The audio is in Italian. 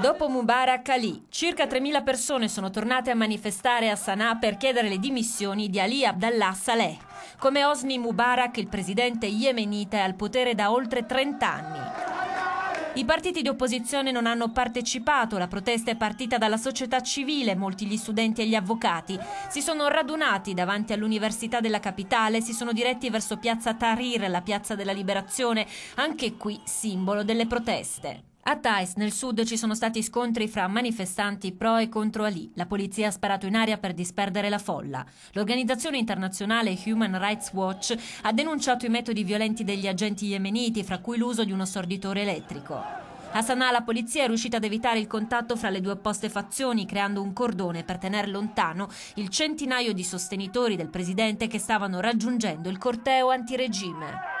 Dopo Mubarak Ali, circa 3.000 persone sono tornate a manifestare a Sana'a per chiedere le dimissioni di Ali Abdallah Saleh. Come Osni Mubarak, il presidente yemenita è al potere da oltre 30 anni. I partiti di opposizione non hanno partecipato, la protesta è partita dalla società civile, molti gli studenti e gli avvocati si sono radunati davanti all'Università della Capitale, si sono diretti verso piazza Tahrir, la piazza della liberazione, anche qui simbolo delle proteste. A Tais, nel sud, ci sono stati scontri fra manifestanti pro e contro Ali. La polizia ha sparato in aria per disperdere la folla. L'organizzazione internazionale Human Rights Watch ha denunciato i metodi violenti degli agenti yemeniti, fra cui l'uso di uno assorditore elettrico. A Sanaa la polizia è riuscita ad evitare il contatto fra le due opposte fazioni, creando un cordone per tenere lontano il centinaio di sostenitori del presidente che stavano raggiungendo il corteo antiregime.